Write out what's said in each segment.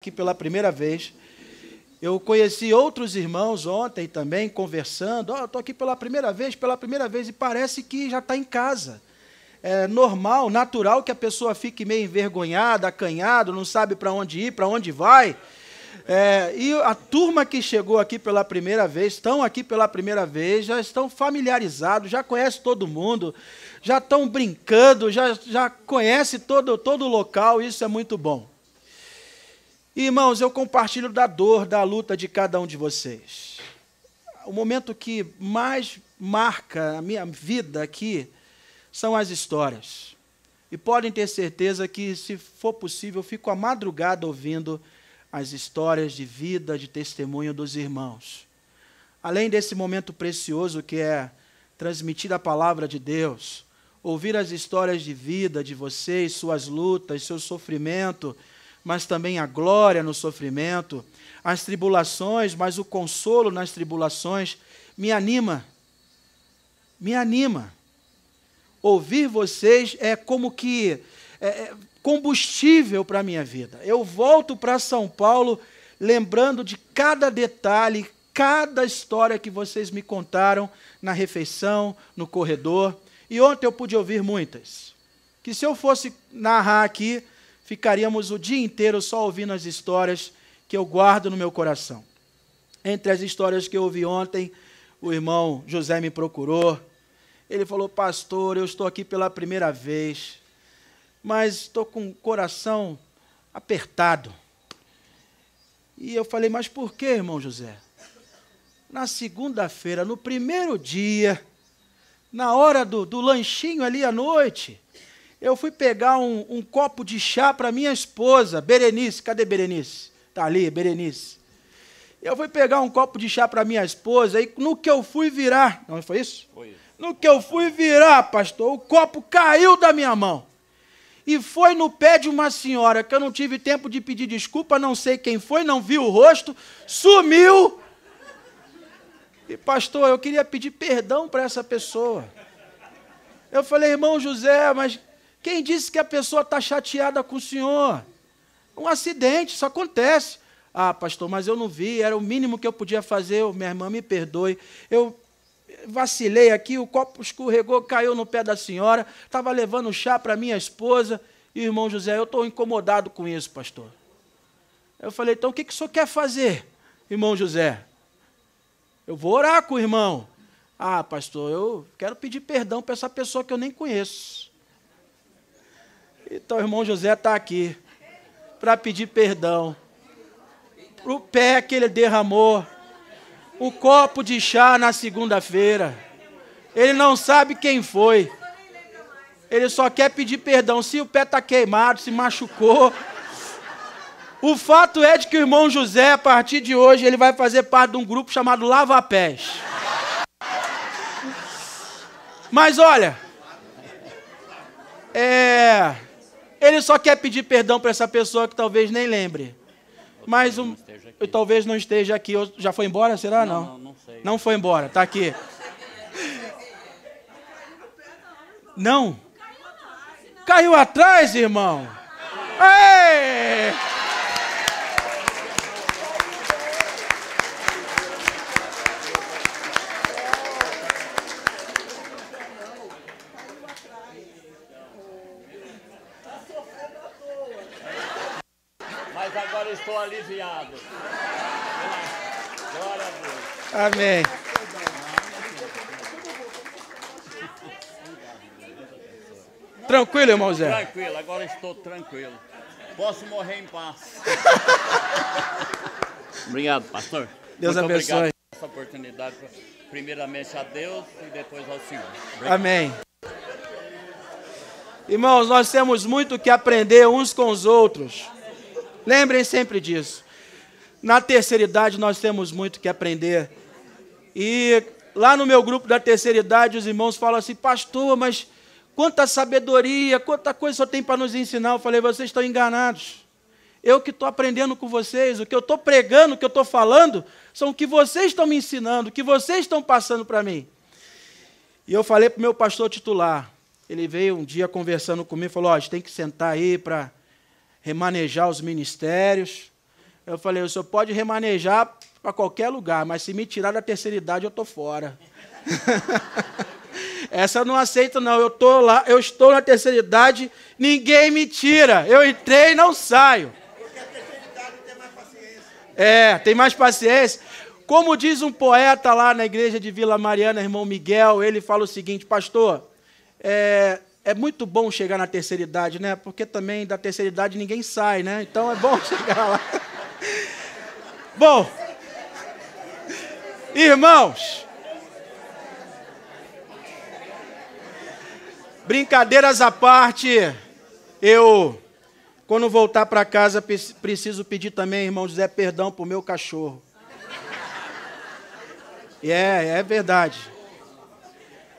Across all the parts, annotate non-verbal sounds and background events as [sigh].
aqui pela primeira vez. Eu conheci outros irmãos ontem também, conversando. Oh, estou aqui pela primeira vez, pela primeira vez, e parece que já está em casa. É normal, natural que a pessoa fique meio envergonhada, acanhada, não sabe para onde ir, para onde vai. É, e a turma que chegou aqui pela primeira vez, estão aqui pela primeira vez, já estão familiarizados, já conhecem todo mundo, já estão brincando, já, já conhece todo, todo o local, isso é muito bom irmãos, eu compartilho da dor, da luta de cada um de vocês. O momento que mais marca a minha vida aqui são as histórias. E podem ter certeza que, se for possível, eu fico a madrugada ouvindo as histórias de vida, de testemunho dos irmãos. Além desse momento precioso que é transmitir a palavra de Deus, ouvir as histórias de vida de vocês, suas lutas, seu sofrimento, mas também a glória no sofrimento, as tribulações, mas o consolo nas tribulações, me anima. Me anima. Ouvir vocês é como que é, é, combustível para a minha vida. Eu volto para São Paulo lembrando de cada detalhe, cada história que vocês me contaram na refeição, no corredor. E ontem eu pude ouvir muitas. Que se eu fosse narrar aqui, ficaríamos o dia inteiro só ouvindo as histórias que eu guardo no meu coração. Entre as histórias que eu ouvi ontem, o irmão José me procurou. Ele falou: Pastor, eu estou aqui pela primeira vez, mas estou com o coração apertado. E eu falei: Mas por que, irmão José? Na segunda-feira, no primeiro dia, na hora do, do lanchinho ali à noite, eu fui pegar um, um copo de chá para minha esposa, Berenice. Cadê Berenice? Está ali, Berenice. Eu fui pegar um copo de chá para minha esposa e no que eu fui virar. Não foi isso? Foi. No que eu fui virar, pastor, o copo caiu da minha mão. E foi no pé de uma senhora que eu não tive tempo de pedir desculpa, não sei quem foi, não vi o rosto, sumiu. E pastor, eu queria pedir perdão para essa pessoa. Eu falei, irmão José, mas quem disse que a pessoa está chateada com o senhor? Um acidente, isso acontece. Ah, pastor, mas eu não vi, era o mínimo que eu podia fazer, oh, minha irmã, me perdoe. Eu vacilei aqui, o copo escorregou, caiu no pé da senhora, estava levando chá para minha esposa. E, irmão José, eu estou incomodado com isso, pastor. Eu falei, então o que, que o senhor quer fazer, irmão José? Eu vou orar com o irmão. Ah, pastor, eu quero pedir perdão para essa pessoa que eu nem conheço. Então, o irmão José está aqui para pedir perdão. O pé que ele derramou, o copo de chá na segunda-feira. Ele não sabe quem foi. Ele só quer pedir perdão. Se o pé está queimado, se machucou. O fato é de que o irmão José, a partir de hoje, ele vai fazer parte de um grupo chamado Lava Pés. Mas olha, é, ele só quer pedir perdão para essa pessoa que talvez nem lembre. Mas um, eu talvez não esteja aqui. Já foi embora? Será? Não. Não, não, sei. não foi embora, está aqui. Não. Caiu atrás, irmão. Ei! aliviado. Glória a Deus. Amém. Tranquilo, irmão Zé? Tranquilo, agora estou tranquilo. Posso morrer em paz. obrigado, pastor. Deus Muito abençoe. Obrigado por essa oportunidade, primeiramente a Deus e depois ao Senhor. Obrigado. Amém. Irmãos, nós temos muito que aprender uns com os outros. Lembrem sempre disso. Na terceira idade nós temos muito que aprender. E lá no meu grupo da terceira idade, os irmãos falam assim: Pastor, mas quanta sabedoria, quanta coisa só tem para nos ensinar. Eu falei: Vocês estão enganados. Eu que estou aprendendo com vocês, o que eu estou pregando, o que eu estou falando, são o que vocês estão me ensinando, o que vocês estão passando para mim. E eu falei para o meu pastor titular. Ele veio um dia conversando comigo falou: Ó, oh, a gente tem que sentar aí para remanejar os ministérios. Eu falei, o senhor pode remanejar para qualquer lugar, mas se me tirar da terceira idade, eu estou fora. [laughs] Essa eu não aceito, não. Eu estou lá, eu estou na terceira idade, ninguém me tira. Eu entrei e não saio. Porque a terceira idade tem mais paciência. É, tem mais paciência. Como diz um poeta lá na igreja de Vila Mariana, irmão Miguel, ele fala o seguinte, pastor, é, é muito bom chegar na terceira idade, né? Porque também da terceira idade ninguém sai, né? Então é bom [laughs] chegar lá. bom, irmãos, brincadeiras à parte, eu, quando voltar para casa, preciso pedir também, irmão José, perdão para o meu cachorro. É, é verdade.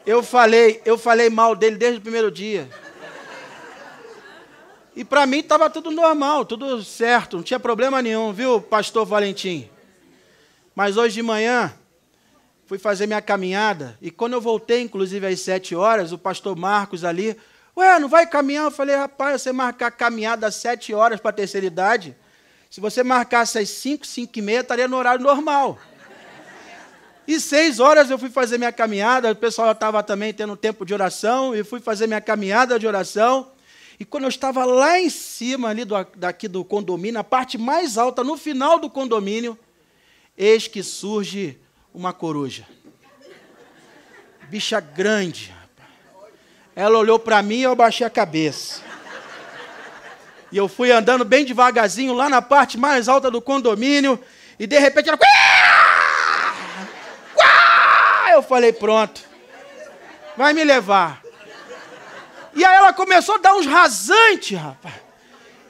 Eu falei, eu falei mal dele desde o primeiro dia. E para mim estava tudo normal, tudo certo, não tinha problema nenhum, viu, pastor Valentim? Mas hoje de manhã, fui fazer minha caminhada, e quando eu voltei, inclusive às sete horas, o pastor Marcos ali, ué, não vai caminhar? Eu falei, rapaz, você marcar caminhada às sete horas para a terceira idade, se você marcasse às cinco, cinco e meia, estaria no horário normal. E seis horas eu fui fazer minha caminhada, o pessoal estava também tendo tempo de oração, e fui fazer minha caminhada de oração. E quando eu estava lá em cima, ali do, daqui do condomínio, a parte mais alta, no final do condomínio, eis que surge uma coruja. Bicha grande. Ela olhou para mim e eu baixei a cabeça. E eu fui andando bem devagarzinho lá na parte mais alta do condomínio, e de repente ela. Aí eu falei, pronto. Vai me levar. E aí ela começou a dar uns rasantes, rapaz.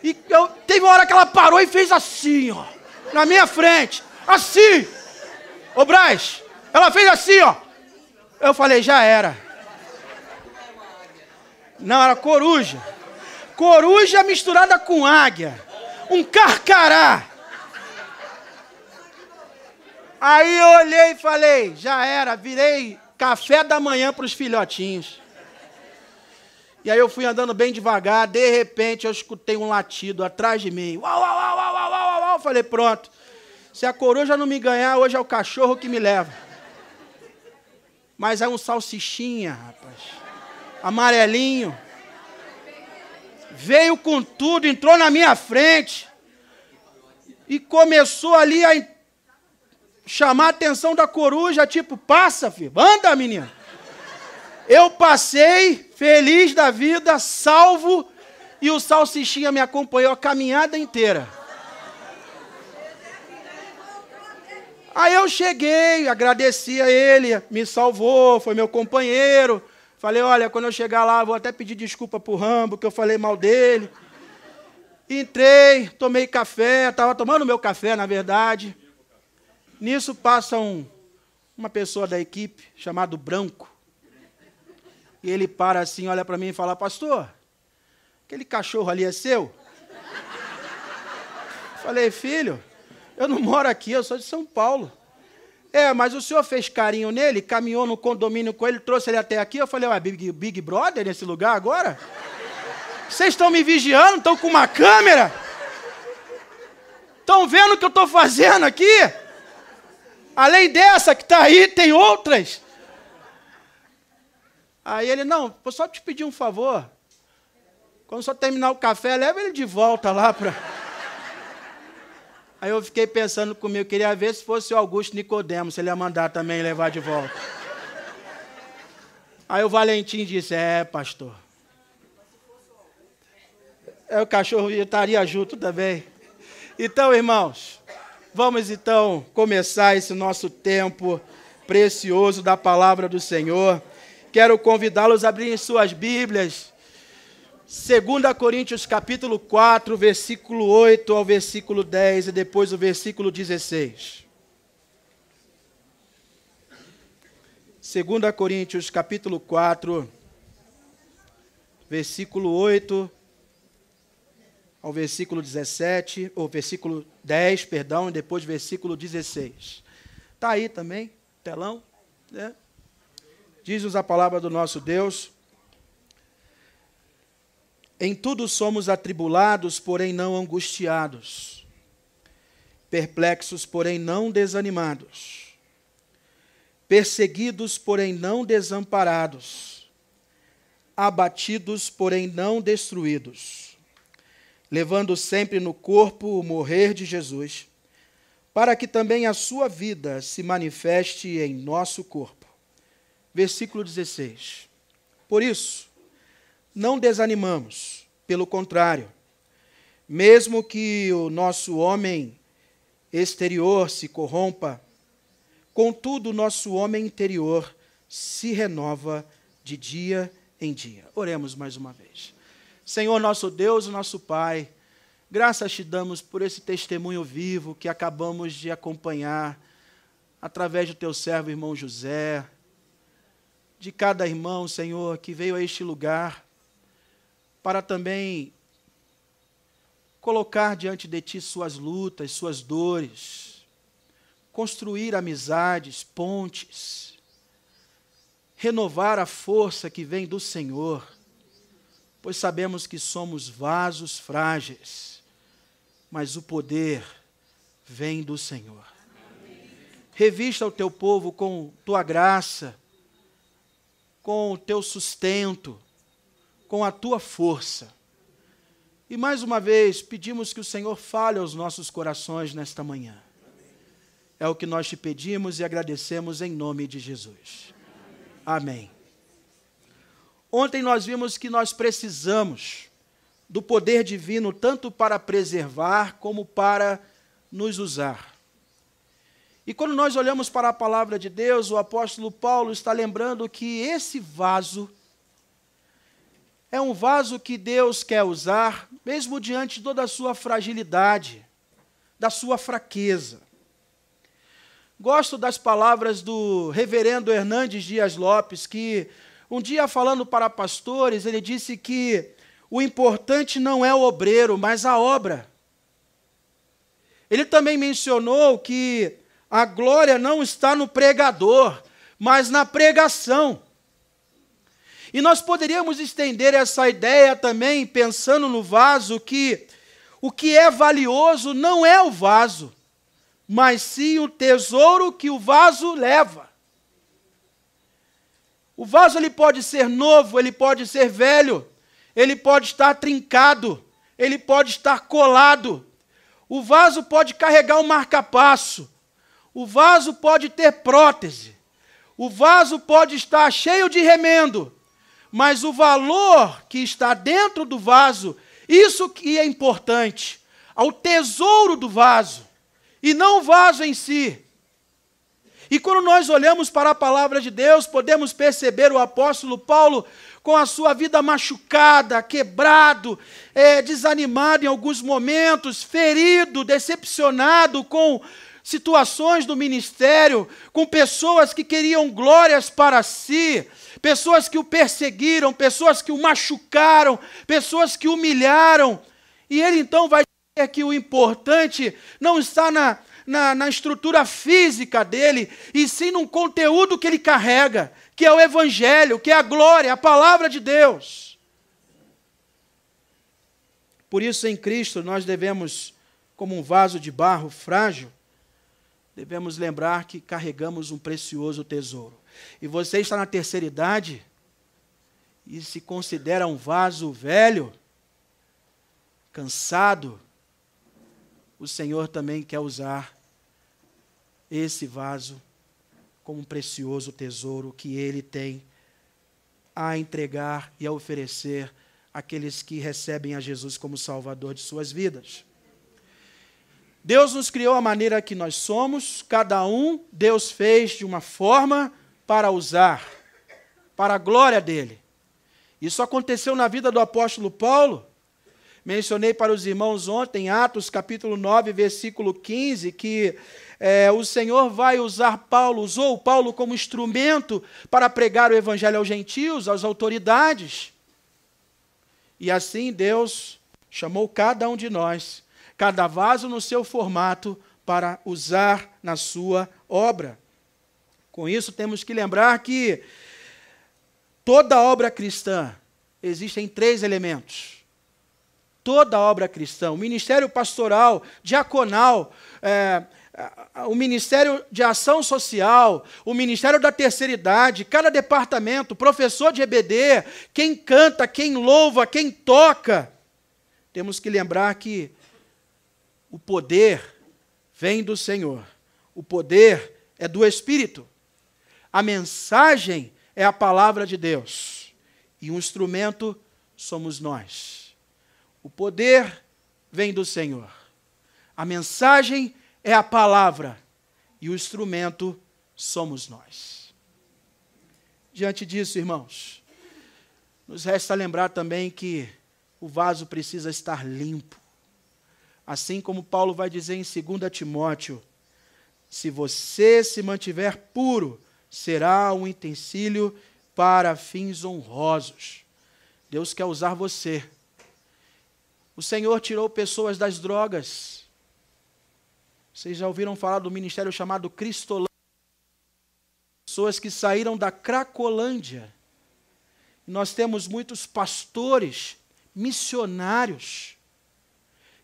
E eu, teve uma hora que ela parou e fez assim, ó. Na minha frente. Assim. Ô Braz, ela fez assim, ó. Eu falei, já era. Não, era coruja. Coruja misturada com águia. Um carcará. Aí eu olhei e falei, já era, virei café da manhã para os filhotinhos. E aí eu fui andando bem devagar, de repente eu escutei um latido atrás de mim. Uau, uau, uau, uau, uau, uau, uau. Falei, pronto. Se a coruja não me ganhar, hoje é o cachorro que me leva. Mas é um salsichinha, rapaz. Amarelinho. Veio com tudo, entrou na minha frente. E começou ali a chamar a atenção da coruja, tipo, passa, filho, anda, menina. Eu passei, feliz da vida, salvo, e o salsichinha me acompanhou a caminhada inteira. Aí eu cheguei, agradeci a ele, me salvou, foi meu companheiro. Falei, olha, quando eu chegar lá, vou até pedir desculpa pro Rambo, que eu falei mal dele. Entrei, tomei café, estava tomando meu café, na verdade. Nisso passa um, uma pessoa da equipe, chamado Branco. E ele para assim, olha para mim e fala: Pastor, aquele cachorro ali é seu? Falei, filho, eu não moro aqui, eu sou de São Paulo. É, mas o senhor fez carinho nele, caminhou no condomínio com ele, trouxe ele até aqui. Eu falei, ué, Big, Big Brother nesse lugar agora? Vocês estão me vigiando? Estão com uma câmera? Estão vendo o que eu estou fazendo aqui? Além dessa que está aí, tem outras. Aí ele, não, vou só te pedir um favor. Quando só terminar o café, leva ele de volta lá para. Aí eu fiquei pensando comigo, queria ver se fosse o Augusto Nicodemo, se ele ia mandar também levar de volta. Aí o Valentim disse, é, pastor. É, o cachorro estaria junto também. Então, irmãos, Vamos então começar esse nosso tempo precioso da palavra do Senhor. Quero convidá-los a abrirem suas Bíblias. 2 Coríntios capítulo 4, versículo 8 ao versículo 10 e depois o versículo 16. 2 Coríntios capítulo 4, versículo 8 ao versículo 17, ou versículo 10, perdão, e depois versículo 16. Está aí também, telão. Né? Diz-nos a palavra do nosso Deus. Em tudo somos atribulados, porém não angustiados. Perplexos, porém não desanimados. Perseguidos, porém não desamparados. Abatidos, porém não destruídos levando sempre no corpo o morrer de Jesus, para que também a sua vida se manifeste em nosso corpo. Versículo 16. Por isso, não desanimamos, pelo contrário, mesmo que o nosso homem exterior se corrompa, contudo, o nosso homem interior se renova de dia em dia. Oremos mais uma vez. Senhor nosso Deus, nosso Pai, graças te damos por esse testemunho vivo que acabamos de acompanhar através do teu servo irmão José, de cada irmão, Senhor, que veio a este lugar para também colocar diante de ti suas lutas, suas dores, construir amizades, pontes, renovar a força que vem do Senhor pois sabemos que somos vasos frágeis, mas o poder vem do Senhor. Revista o teu povo com tua graça, com o teu sustento, com a tua força. E mais uma vez, pedimos que o Senhor fale aos nossos corações nesta manhã. É o que nós te pedimos e agradecemos em nome de Jesus. Amém. Amém. Ontem nós vimos que nós precisamos do poder divino tanto para preservar como para nos usar. E quando nós olhamos para a palavra de Deus, o apóstolo Paulo está lembrando que esse vaso é um vaso que Deus quer usar, mesmo diante de toda a sua fragilidade, da sua fraqueza. Gosto das palavras do reverendo Hernandes Dias Lopes, que um dia, falando para pastores, ele disse que o importante não é o obreiro, mas a obra. Ele também mencionou que a glória não está no pregador, mas na pregação. E nós poderíamos estender essa ideia também pensando no vaso que o que é valioso não é o vaso, mas sim o tesouro que o vaso leva. O vaso ele pode ser novo, ele pode ser velho, ele pode estar trincado, ele pode estar colado. O vaso pode carregar um marcapasso. O vaso pode ter prótese. O vaso pode estar cheio de remendo. Mas o valor que está dentro do vaso, isso que é importante, ao tesouro do vaso, e não o vaso em si. E quando nós olhamos para a palavra de Deus, podemos perceber o apóstolo Paulo com a sua vida machucada, quebrado, é, desanimado em alguns momentos, ferido, decepcionado com situações do ministério, com pessoas que queriam glórias para si, pessoas que o perseguiram, pessoas que o machucaram, pessoas que humilharam. E ele então vai dizer que o importante não está na na, na estrutura física dele, e sim num conteúdo que ele carrega, que é o Evangelho, que é a glória, a palavra de Deus. Por isso, em Cristo, nós devemos, como um vaso de barro frágil, devemos lembrar que carregamos um precioso tesouro. E você está na terceira idade e se considera um vaso velho, cansado, o Senhor também quer usar esse vaso como um precioso tesouro que ele tem a entregar e a oferecer àqueles que recebem a Jesus como Salvador de suas vidas. Deus nos criou a maneira que nós somos, cada um Deus fez de uma forma para usar, para a glória dele. Isso aconteceu na vida do apóstolo Paulo, Mencionei para os irmãos ontem, Atos capítulo 9, versículo 15, que é, o Senhor vai usar Paulo, usou Paulo como instrumento para pregar o evangelho aos gentios, às autoridades. E assim Deus chamou cada um de nós, cada vaso no seu formato, para usar na sua obra. Com isso, temos que lembrar que toda obra cristã existem três elementos toda a obra cristã, o ministério pastoral, diaconal, é, o Ministério de Ação Social, o Ministério da Terceira Idade, cada departamento, professor de EBD, quem canta, quem louva, quem toca. Temos que lembrar que o poder vem do Senhor, o poder é do Espírito, a mensagem é a palavra de Deus, e o um instrumento somos nós. O poder vem do Senhor. A mensagem é a palavra e o instrumento somos nós. Diante disso, irmãos, nos resta lembrar também que o vaso precisa estar limpo. Assim como Paulo vai dizer em 2 Timóteo: se você se mantiver puro, será um utensílio para fins honrosos. Deus quer usar você o Senhor tirou pessoas das drogas. Vocês já ouviram falar do ministério chamado Cristolândia? Pessoas que saíram da Cracolândia. nós temos muitos pastores, missionários,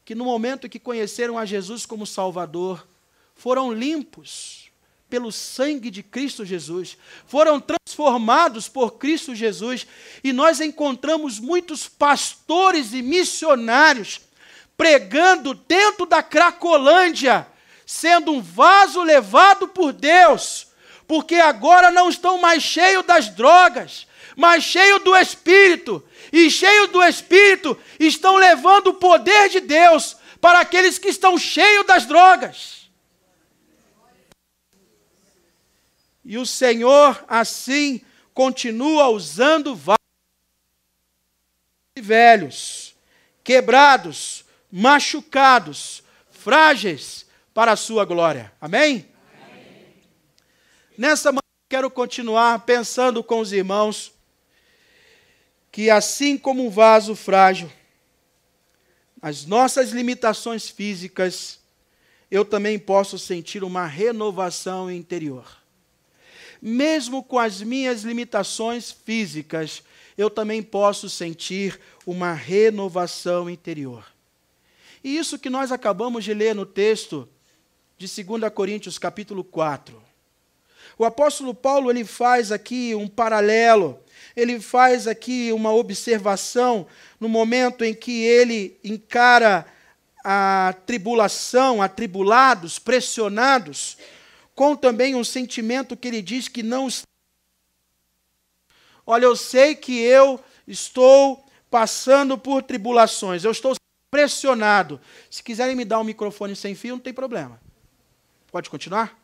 que no momento que conheceram a Jesus como Salvador, foram limpos pelo sangue de Cristo Jesus, foram transformados por Cristo Jesus, e nós encontramos muitos pastores e missionários pregando dentro da Cracolândia, sendo um vaso levado por Deus, porque agora não estão mais cheios das drogas, mas cheios do Espírito, e cheios do Espírito estão levando o poder de Deus para aqueles que estão cheios das drogas. E o Senhor, assim, continua usando velhos, quebrados, machucados, frágeis, para a sua glória. Amém? Amém? Nessa manhã, quero continuar pensando com os irmãos que, assim como um vaso frágil, as nossas limitações físicas, eu também posso sentir uma renovação interior mesmo com as minhas limitações físicas, eu também posso sentir uma renovação interior. E isso que nós acabamos de ler no texto de 2 Coríntios, capítulo 4. O apóstolo Paulo ele faz aqui um paralelo, ele faz aqui uma observação no momento em que ele encara a tribulação, atribulados, pressionados, com também um sentimento que ele diz que não está. Olha, eu sei que eu estou passando por tribulações, eu estou pressionado. Se quiserem me dar um microfone sem fio, não tem problema. Pode continuar?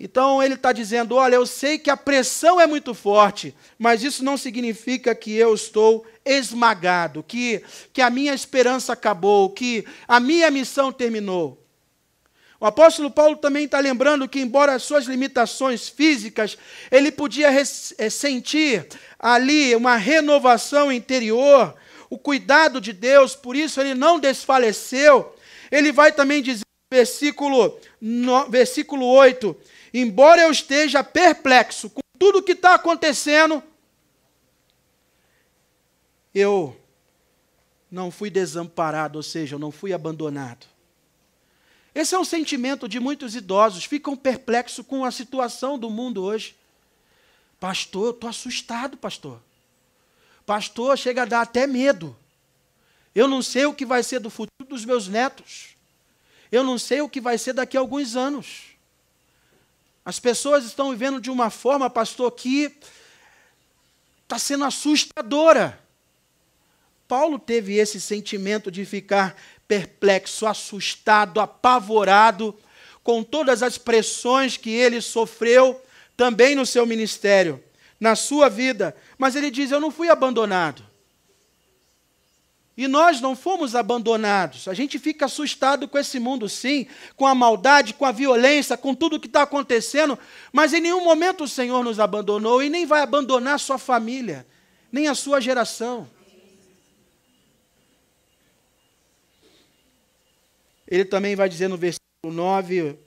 Então ele está dizendo: olha, eu sei que a pressão é muito forte, mas isso não significa que eu estou esmagado, que, que a minha esperança acabou, que a minha missão terminou. O apóstolo Paulo também está lembrando que, embora as suas limitações físicas, ele podia eh, sentir ali uma renovação interior, o cuidado de Deus, por isso ele não desfaleceu. Ele vai também dizer no versículo, no, versículo 8: Embora eu esteja perplexo com tudo o que está acontecendo, eu não fui desamparado, ou seja, eu não fui abandonado. Esse é um sentimento de muitos idosos, ficam perplexos com a situação do mundo hoje. Pastor, eu estou assustado, pastor. Pastor, chega a dar até medo. Eu não sei o que vai ser do futuro dos meus netos. Eu não sei o que vai ser daqui a alguns anos. As pessoas estão vivendo de uma forma, pastor, que está sendo assustadora. Paulo teve esse sentimento de ficar perplexo, assustado, apavorado com todas as pressões que ele sofreu também no seu ministério, na sua vida. Mas ele diz: Eu não fui abandonado. E nós não fomos abandonados. A gente fica assustado com esse mundo, sim, com a maldade, com a violência, com tudo o que está acontecendo, mas em nenhum momento o Senhor nos abandonou e nem vai abandonar sua família, nem a sua geração. Ele também vai dizer no versículo 9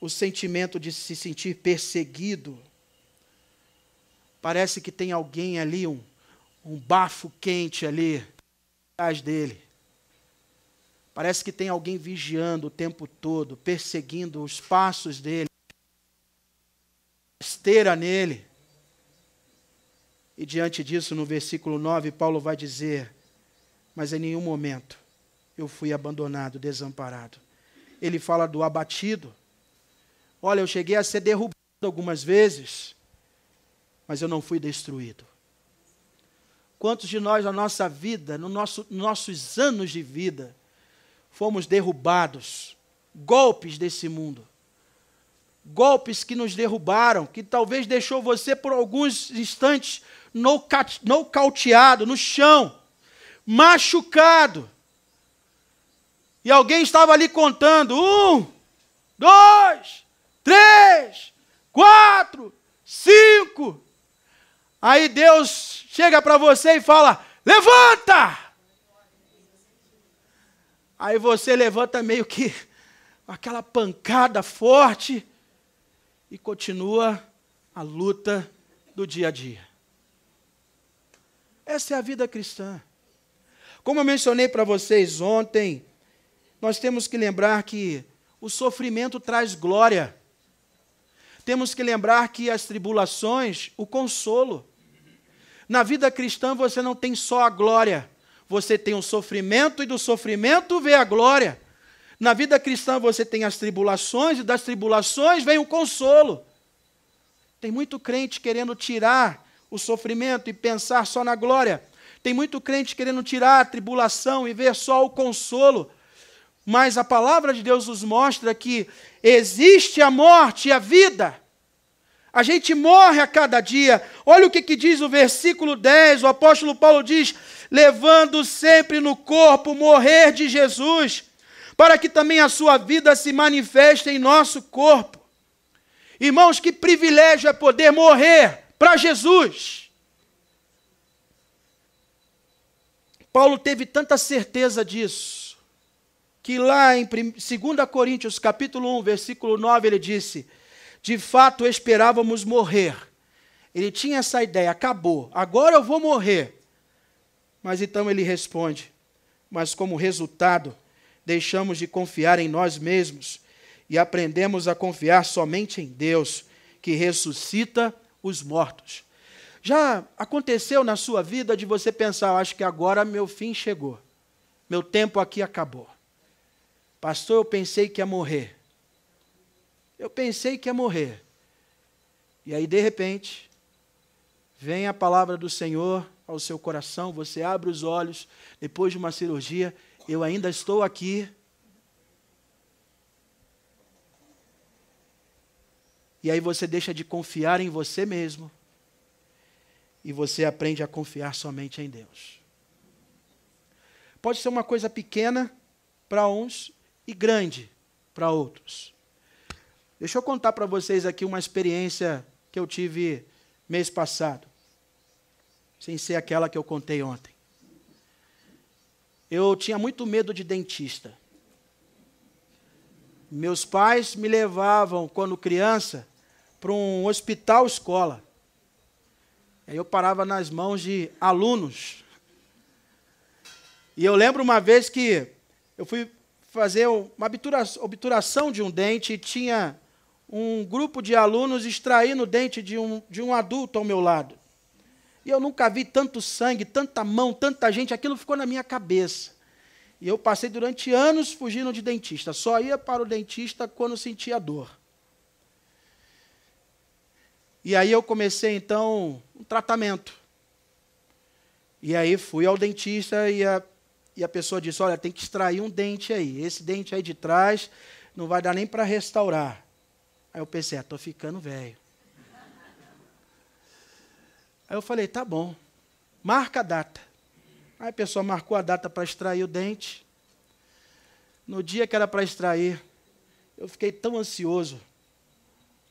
o sentimento de se sentir perseguido. Parece que tem alguém ali, um, um bafo quente ali atrás dele. Parece que tem alguém vigiando o tempo todo, perseguindo os passos dele, esteira nele. E diante disso, no versículo 9, Paulo vai dizer: Mas em nenhum momento eu fui abandonado, desamparado. Ele fala do abatido. Olha, eu cheguei a ser derrubado algumas vezes, mas eu não fui destruído. Quantos de nós, na nossa vida, nos nosso, nossos anos de vida, fomos derrubados? Golpes desse mundo. Golpes que nos derrubaram, que talvez deixou você por alguns instantes nocauteado, no chão, machucado. E alguém estava ali contando: um, dois, três, quatro, cinco. Aí Deus chega para você e fala: levanta! Aí você levanta meio que aquela pancada forte e continua a luta do dia a dia. Essa é a vida cristã. Como eu mencionei para vocês ontem, nós temos que lembrar que o sofrimento traz glória. Temos que lembrar que as tribulações, o consolo. Na vida cristã você não tem só a glória, você tem o sofrimento e do sofrimento vem a glória. Na vida cristã você tem as tribulações e das tribulações vem o consolo. Tem muito crente querendo tirar o sofrimento e pensar só na glória. Tem muito crente querendo tirar a tribulação e ver só o consolo. Mas a palavra de Deus nos mostra que existe a morte e a vida. A gente morre a cada dia. Olha o que, que diz o versículo 10. O apóstolo Paulo diz: levando sempre no corpo morrer de Jesus, para que também a sua vida se manifeste em nosso corpo. Irmãos, que privilégio é poder morrer para Jesus. Paulo teve tanta certeza disso, que lá em 2 Coríntios capítulo 1, versículo 9, ele disse: "De fato esperávamos morrer". Ele tinha essa ideia, acabou, agora eu vou morrer. Mas então ele responde: "Mas como resultado, deixamos de confiar em nós mesmos e aprendemos a confiar somente em Deus, que ressuscita os mortos". Já aconteceu na sua vida de você pensar, acho que agora meu fim chegou. Meu tempo aqui acabou. Pastor, eu pensei que ia morrer. Eu pensei que ia morrer. E aí, de repente, vem a palavra do Senhor ao seu coração, você abre os olhos, depois de uma cirurgia, eu ainda estou aqui. E aí você deixa de confiar em você mesmo e você aprende a confiar somente em Deus. Pode ser uma coisa pequena para uns e grande para outros. Deixa eu contar para vocês aqui uma experiência que eu tive mês passado, sem ser aquela que eu contei ontem. Eu tinha muito medo de dentista. Meus pais me levavam, quando criança, para um hospital escola. Aí eu parava nas mãos de alunos. E eu lembro uma vez que eu fui fazer uma obturação de um dente e tinha um grupo de alunos extraindo o dente de um, de um adulto ao meu lado. E eu nunca vi tanto sangue, tanta mão, tanta gente, aquilo ficou na minha cabeça. E eu passei durante anos fugindo de dentista, só ia para o dentista quando sentia dor. E aí eu comecei então um tratamento. E aí fui ao dentista e a e a pessoa disse Olha, tem que extrair um dente aí. Esse dente aí de trás não vai dar nem para restaurar. Aí eu pensei: Estou ah, ficando velho. Aí eu falei: Tá bom, marca a data. Aí a pessoa marcou a data para extrair o dente. No dia que era para extrair, eu fiquei tão ansioso,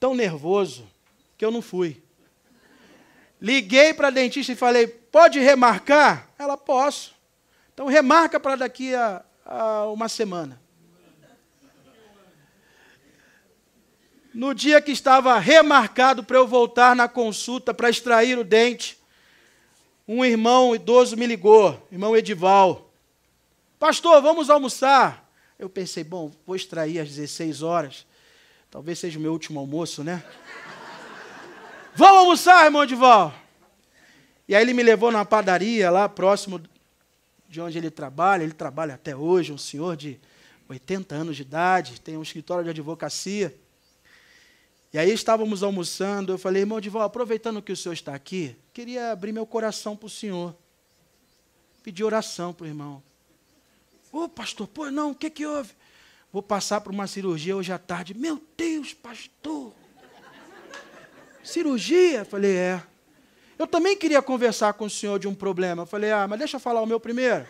tão nervoso, que eu não fui. Liguei para a dentista e falei: Pode remarcar? Ela, posso. Então remarca para daqui a, a uma semana. No dia que estava remarcado para eu voltar na consulta para extrair o dente, um irmão idoso me ligou, irmão Edival. Pastor, vamos almoçar? Eu pensei, bom, vou extrair às 16 horas. Talvez seja o meu último almoço, né? vamos almoçar, irmão Edival. E aí ele me levou na padaria lá próximo de onde ele trabalha, ele trabalha até hoje, um senhor de 80 anos de idade, tem um escritório de advocacia. E aí estávamos almoçando, eu falei, irmão Dival, aproveitando que o senhor está aqui, queria abrir meu coração para o senhor. Pedir oração para o irmão. Ô oh, pastor, pô, não, o que, que houve? Vou passar por uma cirurgia hoje à tarde. Meu Deus, pastor! cirurgia? Eu falei, é. Eu também queria conversar com o senhor de um problema. Eu falei, ah, mas deixa eu falar o meu primeiro.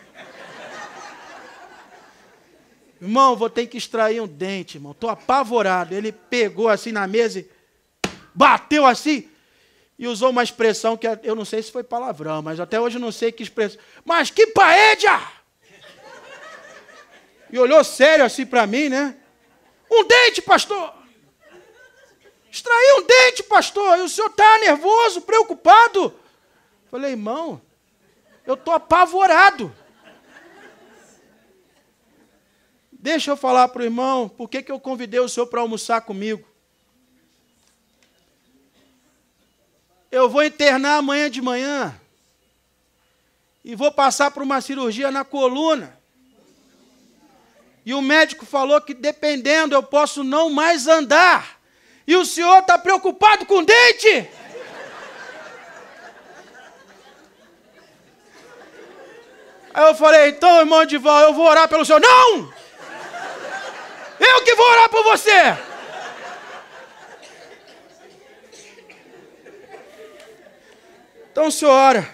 irmão, vou ter que extrair um dente, irmão. Estou apavorado. Ele pegou assim na mesa e bateu assim e usou uma expressão que eu não sei se foi palavrão, mas até hoje eu não sei que expressão. Mas que paedia! E olhou sério assim para mim, né? Um dente, pastor! Extraí um dente, pastor, e o senhor está nervoso, preocupado? Falei, irmão, eu estou apavorado. Deixa eu falar para o irmão por que, que eu convidei o senhor para almoçar comigo. Eu vou internar amanhã de manhã e vou passar por uma cirurgia na coluna. E o médico falou que dependendo eu posso não mais andar e o senhor está preocupado com dente? Aí eu falei, então, irmão Edival, eu vou orar pelo senhor. Não! Eu que vou orar por você! Então senhor ora.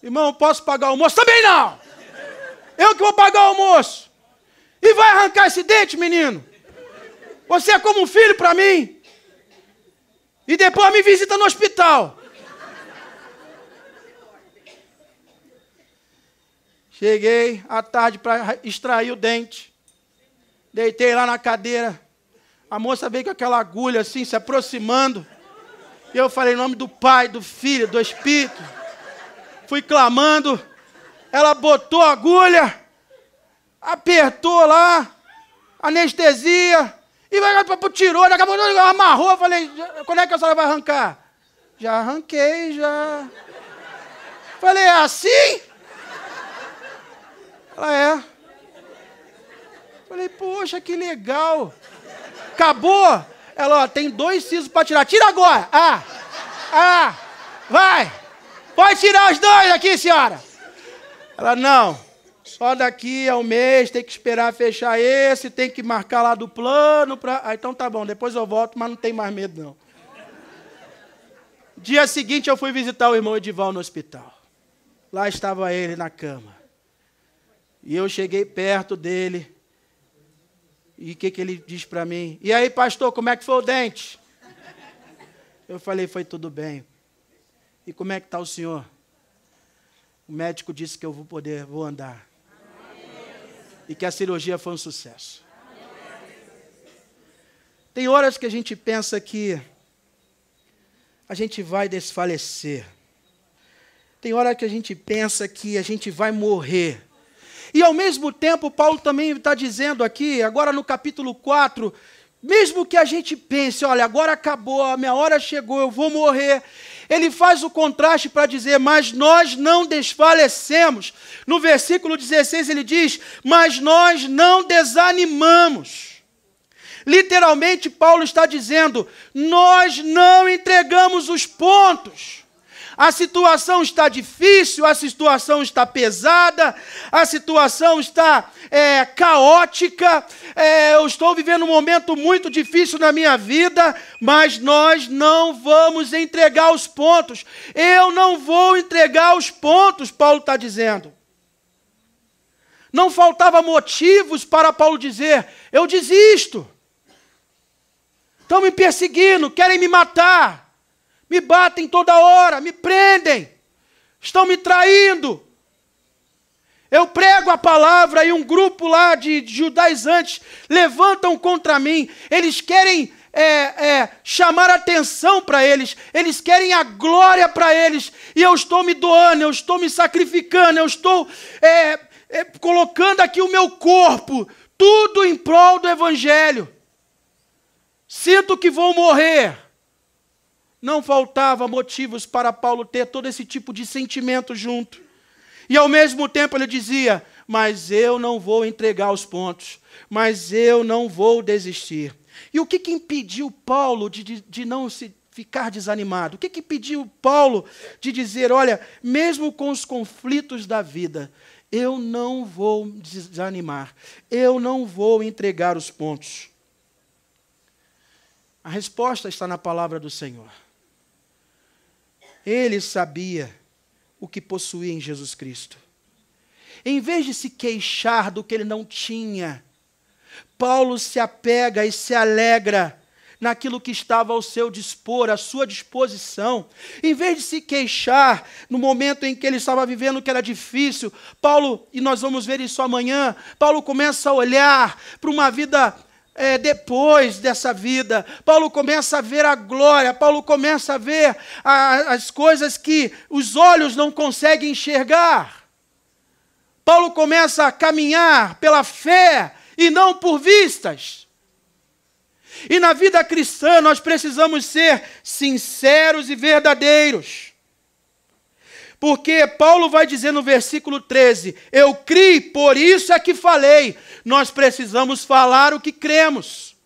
Irmão, posso pagar o almoço? Também não! Eu que vou pagar o almoço! E vai arrancar esse dente, menino! Você é como um filho para mim. E depois me visita no hospital. Cheguei à tarde para extrair o dente. Deitei lá na cadeira. A moça veio com aquela agulha assim, se aproximando. E eu falei, em nome do Pai, do Filho, do Espírito. Fui clamando. Ela botou a agulha, apertou lá, anestesia. E vai, tirou, acabou a amarrou. Eu falei, quando é que a senhora vai arrancar? Já arranquei, já. Falei, é assim? Ela é. Falei, poxa, que legal. Acabou? Ela, ó, tem dois sisos para tirar. Tira agora! Ah! Ah! Vai! Pode tirar os dois aqui, senhora! Ela, não ó, daqui a um mês tem que esperar fechar esse, tem que marcar lá do plano. para. Ah, então tá bom, depois eu volto, mas não tem mais medo não. Dia seguinte eu fui visitar o irmão Edival no hospital. Lá estava ele na cama. E eu cheguei perto dele. E o que, que ele diz para mim? E aí, pastor, como é que foi o dente? Eu falei, foi tudo bem. E como é que está o senhor? O médico disse que eu vou poder, vou andar e que a cirurgia foi um sucesso. Tem horas que a gente pensa que a gente vai desfalecer. Tem hora que a gente pensa que a gente vai morrer. E ao mesmo tempo, Paulo também está dizendo aqui, agora no capítulo 4, mesmo que a gente pense, olha, agora acabou, a minha hora chegou, eu vou morrer. Ele faz o contraste para dizer, mas nós não desfalecemos. No versículo 16 ele diz, mas nós não desanimamos. Literalmente, Paulo está dizendo, nós não entregamos os pontos a situação está difícil, a situação está pesada, a situação está é, caótica, é, eu estou vivendo um momento muito difícil na minha vida, mas nós não vamos entregar os pontos. Eu não vou entregar os pontos, Paulo está dizendo. Não faltava motivos para Paulo dizer: eu desisto. Estão me perseguindo, querem me matar me batem toda hora, me prendem, estão me traindo. Eu prego a palavra e um grupo lá de judaizantes levantam contra mim. Eles querem é, é, chamar atenção para eles, eles querem a glória para eles. E eu estou me doando, eu estou me sacrificando, eu estou é, é, colocando aqui o meu corpo, tudo em prol do Evangelho. Sinto que vou morrer não faltava motivos para Paulo ter todo esse tipo de sentimento junto. E ao mesmo tempo ele dizia: Mas eu não vou entregar os pontos, mas eu não vou desistir. E o que, que impediu Paulo de, de, de não se ficar desanimado? O que, que impediu Paulo de dizer: Olha, mesmo com os conflitos da vida, eu não vou desanimar, eu não vou entregar os pontos? A resposta está na palavra do Senhor. Ele sabia o que possuía em Jesus Cristo. Em vez de se queixar do que ele não tinha, Paulo se apega e se alegra naquilo que estava ao seu dispor, à sua disposição. Em vez de se queixar no momento em que ele estava vivendo que era difícil, Paulo, e nós vamos ver isso amanhã, Paulo começa a olhar para uma vida é, depois dessa vida. Paulo começa a ver a glória, Paulo começa a ver a, as coisas que os olhos não conseguem enxergar. Paulo começa a caminhar pela fé e não por vistas. E na vida cristã nós precisamos ser sinceros e verdadeiros. Porque Paulo vai dizer no versículo 13: Eu criei, por isso é que falei. Nós precisamos falar o que cremos.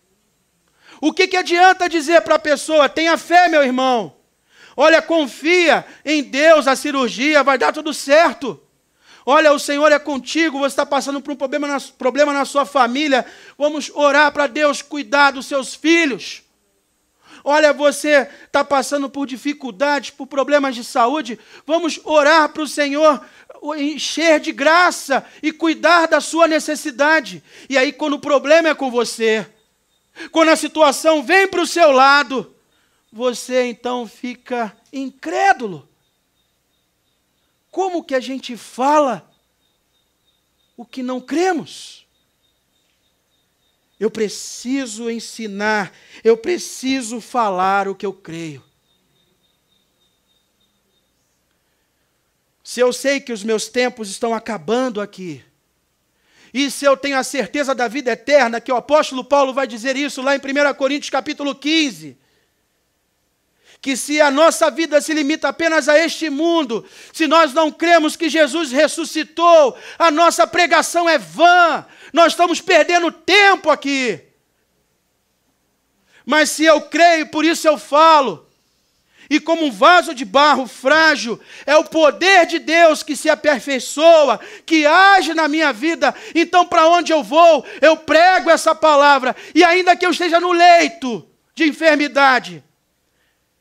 O que, que adianta dizer para a pessoa: tenha fé, meu irmão. Olha, confia em Deus, a cirurgia vai dar tudo certo. Olha, o Senhor é contigo, você está passando por um problema na, problema na sua família. Vamos orar para Deus cuidar dos seus filhos. Olha, você está passando por dificuldades, por problemas de saúde. Vamos orar para o Senhor encher de graça e cuidar da sua necessidade. E aí, quando o problema é com você, quando a situação vem para o seu lado, você então fica incrédulo. Como que a gente fala o que não cremos? Eu preciso ensinar, eu preciso falar o que eu creio. Se eu sei que os meus tempos estão acabando aqui, e se eu tenho a certeza da vida eterna, que o apóstolo Paulo vai dizer isso lá em 1 Coríntios capítulo 15, que se a nossa vida se limita apenas a este mundo, se nós não cremos que Jesus ressuscitou, a nossa pregação é vã, nós estamos perdendo tempo aqui. Mas se eu creio, por isso eu falo. E como um vaso de barro frágil, é o poder de Deus que se aperfeiçoa, que age na minha vida. Então, para onde eu vou, eu prego essa palavra. E ainda que eu esteja no leito de enfermidade,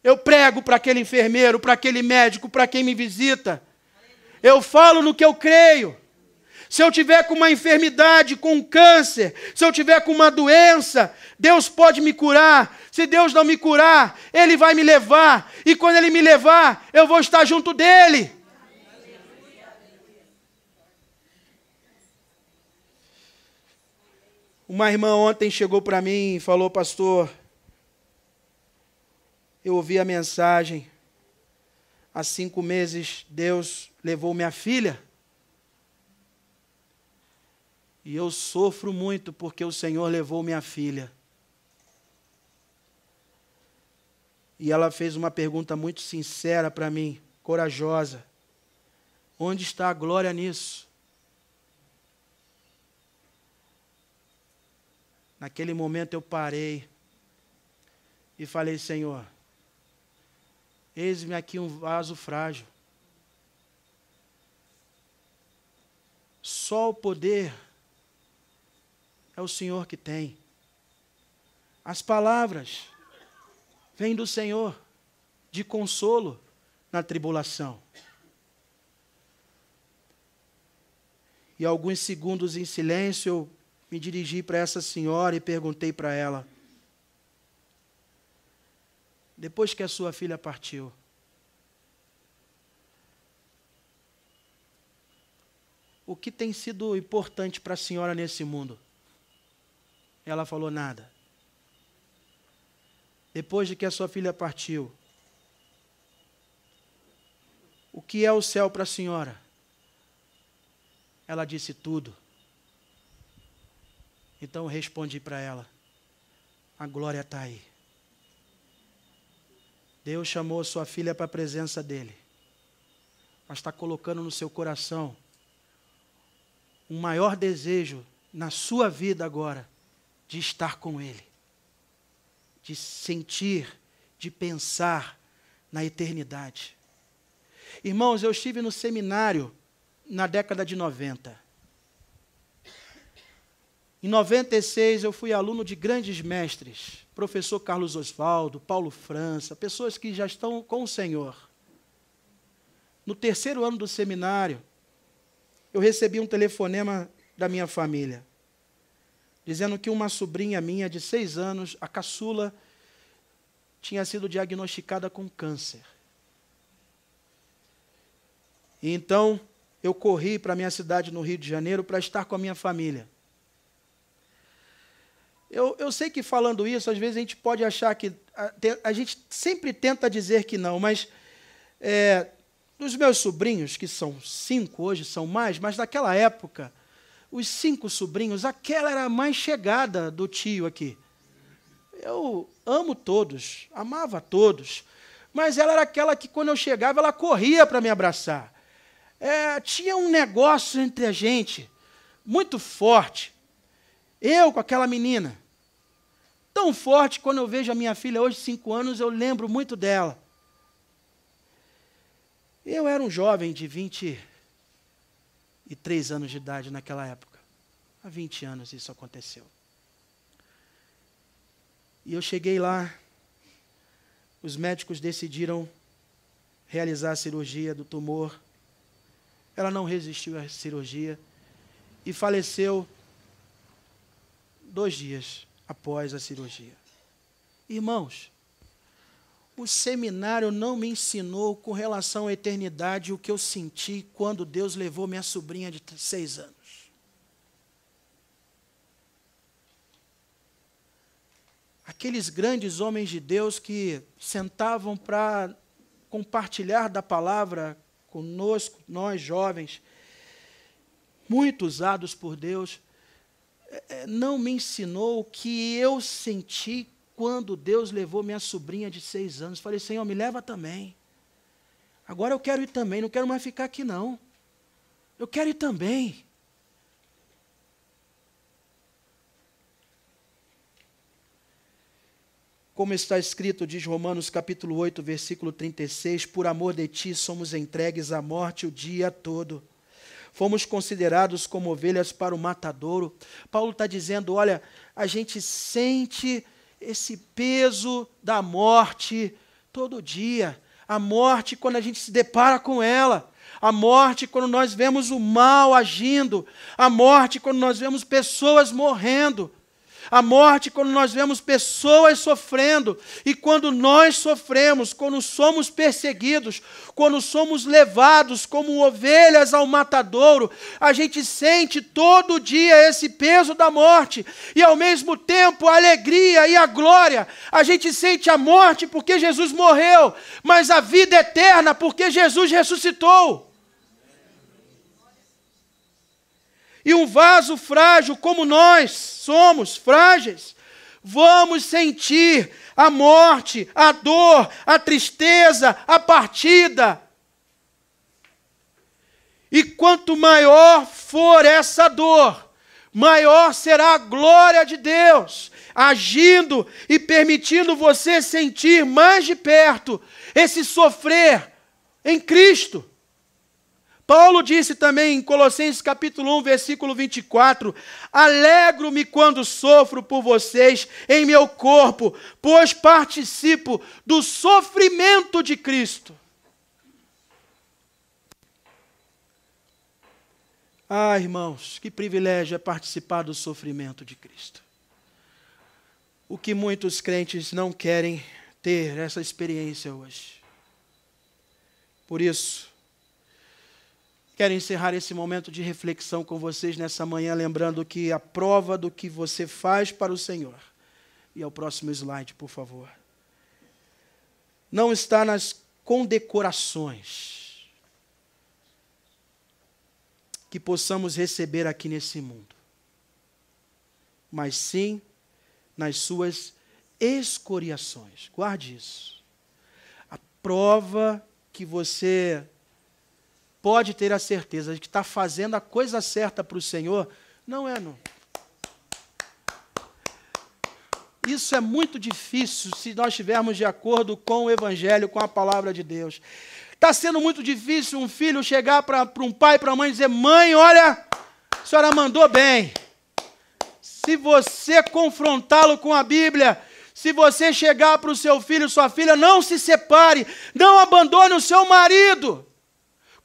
eu prego para aquele enfermeiro, para aquele médico, para quem me visita. Eu falo no que eu creio se eu tiver com uma enfermidade, com um câncer, se eu tiver com uma doença, Deus pode me curar. Se Deus não me curar, Ele vai me levar. E quando Ele me levar, eu vou estar junto dEle. Uma irmã ontem chegou para mim e falou, pastor, eu ouvi a mensagem. Há cinco meses Deus levou minha filha e eu sofro muito porque o Senhor levou minha filha. E ela fez uma pergunta muito sincera para mim, corajosa. Onde está a glória nisso? Naquele momento eu parei e falei: Senhor, eis-me aqui um vaso frágil. Só o poder é o Senhor que tem. As palavras vêm do Senhor de consolo na tribulação. E alguns segundos em silêncio, eu me dirigi para essa senhora e perguntei para ela: Depois que a sua filha partiu, o que tem sido importante para a senhora nesse mundo? Ela falou nada. Depois de que a sua filha partiu, o que é o céu para a senhora? Ela disse tudo. Então eu respondi para ela: a glória está aí. Deus chamou sua filha para a presença dele, mas está colocando no seu coração um maior desejo na sua vida agora de estar com Ele, de sentir, de pensar na eternidade. Irmãos, eu estive no seminário na década de 90. Em 96 eu fui aluno de grandes mestres, professor Carlos Oswaldo, Paulo França, pessoas que já estão com o Senhor. No terceiro ano do seminário, eu recebi um telefonema da minha família dizendo que uma sobrinha minha de seis anos, a caçula, tinha sido diagnosticada com câncer. E então eu corri para a minha cidade no Rio de Janeiro para estar com a minha família. Eu, eu sei que falando isso, às vezes a gente pode achar que. A, a gente sempre tenta dizer que não, mas é, dos meus sobrinhos, que são cinco hoje, são mais, mas naquela época os cinco sobrinhos, aquela era a mais chegada do tio aqui. Eu amo todos, amava todos, mas ela era aquela que, quando eu chegava, ela corria para me abraçar. É, tinha um negócio entre a gente muito forte. Eu com aquela menina. Tão forte, quando eu vejo a minha filha hoje, cinco anos, eu lembro muito dela. Eu era um jovem de 20 e três anos de idade naquela época. Há 20 anos isso aconteceu. E eu cheguei lá, os médicos decidiram realizar a cirurgia do tumor. Ela não resistiu à cirurgia e faleceu dois dias após a cirurgia. Irmãos, o seminário não me ensinou com relação à eternidade o que eu senti quando Deus levou minha sobrinha de seis anos. Aqueles grandes homens de Deus que sentavam para compartilhar da palavra conosco, nós jovens, muito usados por Deus, é, é, não me ensinou o que eu senti quando Deus levou minha sobrinha de seis anos. Falei, Senhor, me leva também. Agora eu quero ir também, não quero mais ficar aqui, não. Eu quero ir também. Como está escrito, diz Romanos capítulo 8, versículo 36, por amor de ti somos entregues à morte o dia todo. Fomos considerados como ovelhas para o matadouro. Paulo está dizendo: olha, a gente sente esse peso da morte todo dia. A morte, quando a gente se depara com ela. A morte, quando nós vemos o mal agindo. A morte, quando nós vemos pessoas morrendo. A morte, quando nós vemos pessoas sofrendo, e quando nós sofremos, quando somos perseguidos, quando somos levados como ovelhas ao matadouro, a gente sente todo dia esse peso da morte, e ao mesmo tempo a alegria e a glória. A gente sente a morte porque Jesus morreu, mas a vida eterna porque Jesus ressuscitou. E um vaso frágil como nós somos frágeis, vamos sentir a morte, a dor, a tristeza, a partida. E quanto maior for essa dor, maior será a glória de Deus, agindo e permitindo você sentir mais de perto esse sofrer em Cristo. Paulo disse também em Colossenses capítulo 1, versículo 24: Alegro-me quando sofro por vocês em meu corpo, pois participo do sofrimento de Cristo. Ah, irmãos, que privilégio é participar do sofrimento de Cristo. O que muitos crentes não querem ter essa experiência hoje. Por isso, Quero encerrar esse momento de reflexão com vocês nessa manhã, lembrando que a prova do que você faz para o Senhor. E ao próximo slide, por favor. Não está nas condecorações que possamos receber aqui nesse mundo, mas sim nas suas escoriações. Guarde isso. A prova que você pode ter a certeza de que está fazendo a coisa certa para o Senhor, não é não. Isso é muito difícil se nós estivermos de acordo com o Evangelho, com a palavra de Deus. Está sendo muito difícil um filho chegar para um pai, para a mãe e dizer: Mãe, olha, a senhora mandou bem. Se você confrontá-lo com a Bíblia, se você chegar para o seu filho, sua filha, não se separe, não abandone o seu marido.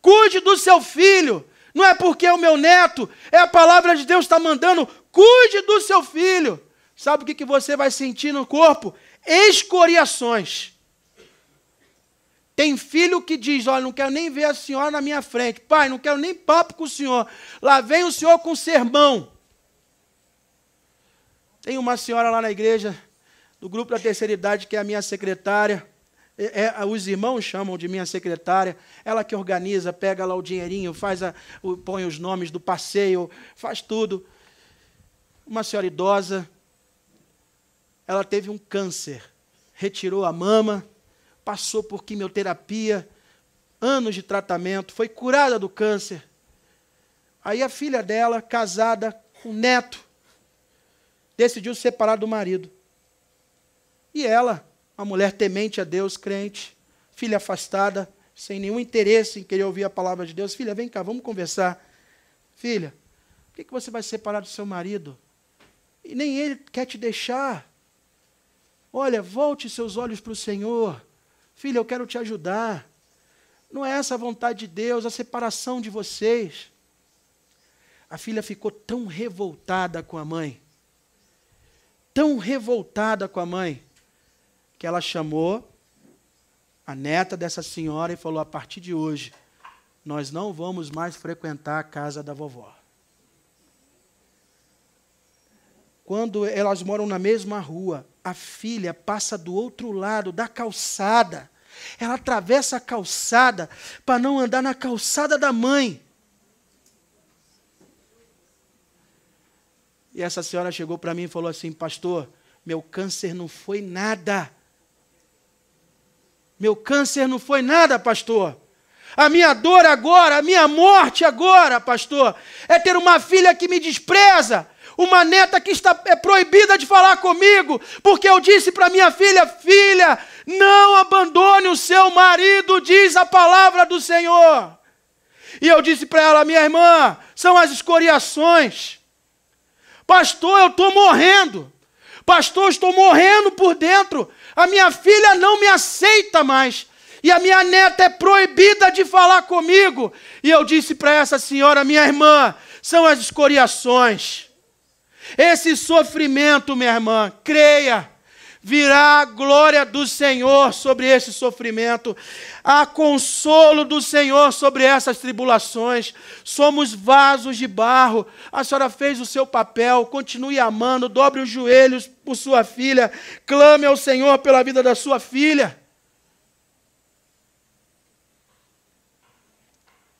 Cuide do seu filho. Não é porque é o meu neto, é a palavra de Deus está mandando. Cuide do seu filho. Sabe o que, que você vai sentir no corpo? Escoriações. Tem filho que diz: Olha, não quero nem ver a senhora na minha frente. Pai, não quero nem papo com o senhor. Lá vem o senhor com sermão. Tem uma senhora lá na igreja, do grupo da terceira idade, que é a minha secretária é, é os irmãos chamam de minha secretária, ela que organiza, pega lá o dinheirinho, faz a, o, põe os nomes do passeio, faz tudo. Uma senhora idosa, ela teve um câncer, retirou a mama, passou por quimioterapia, anos de tratamento, foi curada do câncer. Aí a filha dela, casada com um neto, decidiu se separar do marido. E ela uma mulher temente a Deus, crente, filha afastada, sem nenhum interesse em querer ouvir a palavra de Deus. Filha, vem cá, vamos conversar. Filha, por que, que você vai separar do seu marido? E nem ele quer te deixar. Olha, volte seus olhos para o Senhor. Filha, eu quero te ajudar. Não é essa a vontade de Deus, a separação de vocês. A filha ficou tão revoltada com a mãe, tão revoltada com a mãe, que ela chamou a neta dessa senhora e falou: a partir de hoje, nós não vamos mais frequentar a casa da vovó. Quando elas moram na mesma rua, a filha passa do outro lado da calçada. Ela atravessa a calçada para não andar na calçada da mãe. E essa senhora chegou para mim e falou assim: Pastor, meu câncer não foi nada. Meu câncer não foi nada, pastor. A minha dor agora, a minha morte agora, pastor, é ter uma filha que me despreza, uma neta que está é proibida de falar comigo, porque eu disse para minha filha: "Filha, não abandone o seu marido", diz a palavra do Senhor. E eu disse para ela: "Minha irmã, são as escoriações. Pastor, eu estou morrendo. Pastor, estou morrendo por dentro. A minha filha não me aceita mais. E a minha neta é proibida de falar comigo. E eu disse para essa senhora, minha irmã, são as escoriações. Esse sofrimento, minha irmã, creia virá a glória do Senhor sobre este sofrimento, a consolo do Senhor sobre essas tribulações. Somos vasos de barro. A senhora fez o seu papel, continue amando, dobre os joelhos por sua filha, clame ao Senhor pela vida da sua filha.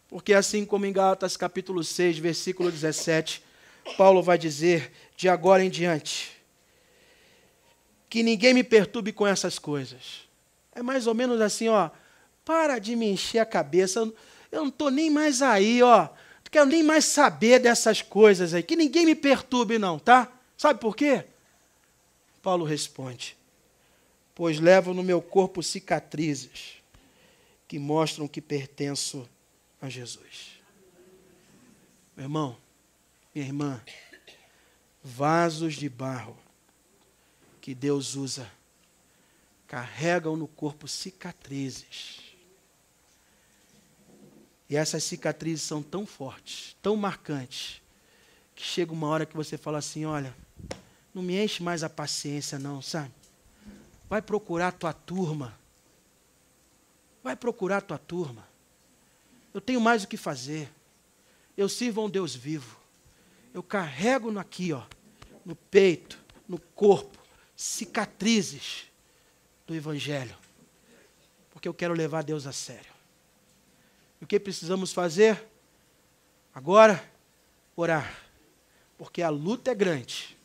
Porque assim como em Gálatas capítulo 6, versículo 17, Paulo vai dizer de agora em diante, que ninguém me perturbe com essas coisas. É mais ou menos assim, ó. Para de me encher a cabeça. Eu não estou nem mais aí, ó. Não quero nem mais saber dessas coisas aí. Que ninguém me perturbe, não, tá? Sabe por quê? Paulo responde: Pois levo no meu corpo cicatrizes que mostram que pertenço a Jesus. Meu irmão, minha irmã, vasos de barro que Deus usa carregam no corpo cicatrizes. E essas cicatrizes são tão fortes, tão marcantes, que chega uma hora que você fala assim: olha, não me enche mais a paciência, não, sabe? Vai procurar a tua turma. Vai procurar a tua turma. Eu tenho mais o que fazer. Eu sirvo a um Deus vivo. Eu carrego no aqui, ó, no peito, no corpo, cicatrizes do Evangelho, porque eu quero levar Deus a sério. E o que precisamos fazer? Agora, orar, porque a luta é grande.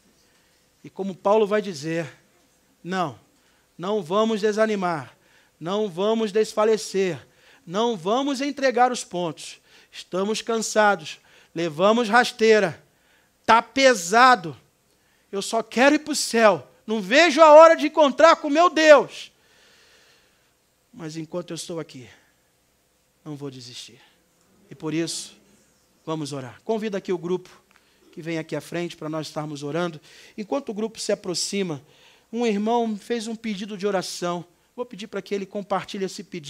E como Paulo vai dizer, não, não vamos desanimar, não vamos desfalecer, não vamos entregar os pontos. Estamos cansados, levamos rasteira, está pesado. Eu só quero ir para o céu não vejo a hora de encontrar com meu Deus. Mas enquanto eu estou aqui, não vou desistir. E por isso, vamos orar. Convida aqui o grupo que vem aqui à frente para nós estarmos orando. Enquanto o grupo se aproxima, um irmão fez um pedido de oração. Vou pedir para que ele compartilhe esse pedido.